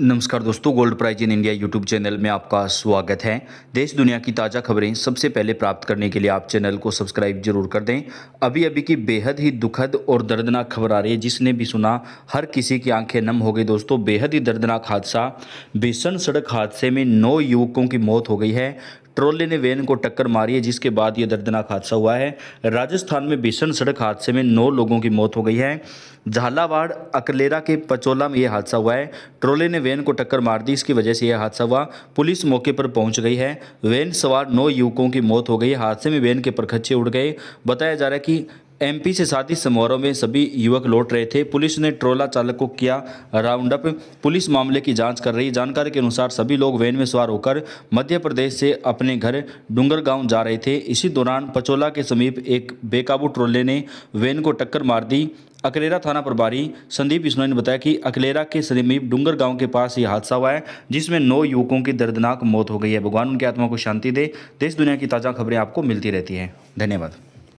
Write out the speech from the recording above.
नमस्कार दोस्तों gold prize in India YouTube channel में आपका स्वागत है देश दुनिया की ताज़ा खबरें सबसे पहले प्राप्त करने के लिए आप चैनल को सब्सक्राइब जरूर कर दें अभी अभी की बेहद ही दुखद और दर्दनाक खबर आ रही है जिसने भी सुना हर किसी की आंखें नम हो गई दोस्तों बेहद ही दर्दनाक हादसा भीषण सड़क हादसे में नौ युवकों की मौत हो गई है ट्रोले ने वैन को टक्कर मारी है जिसके बाद यह दर्दनाक हादसा हुआ है राजस्थान में भीषण सड़क हादसे में नौ लोगों की मौत हो गई है झालावाड़ अकलेरा के पचोला में यह हादसा हुआ है ट्रोले ने वैन को टक्कर मार दी इसकी वजह से यह हादसा हुआ पुलिस मौके पर पहुंच गई है वैन सवार नौ युवकों की मौत हो गई हादसे में वैन के परखच्चे उड़ गए बताया जा रहा है कि एमपी से शादी समारोह में सभी युवक लौट रहे थे पुलिस ने ट्रोला चालक को किया राउंडअप पुलिस मामले की जांच कर रही जानकारी के अनुसार सभी लोग वैन में सवार होकर मध्य प्रदेश से अपने घर डूंगर गांव जा रहे थे इसी दौरान पचोला के समीप एक बेकाबू ट्रोले ने वैन को टक्कर मार दी अकलेरा थाना प्रभारी संदीप बिश्नोई ने बताया कि अकलेरा के समीप डूंगर गांव के पास यह हादसा हुआ है जिसमें नौ युवकों की दर्दनाक मौत हो गई है भगवान उनकी आत्मा को शांति दे देश दुनिया की ताज़ा खबरें आपको मिलती रहती हैं धन्यवाद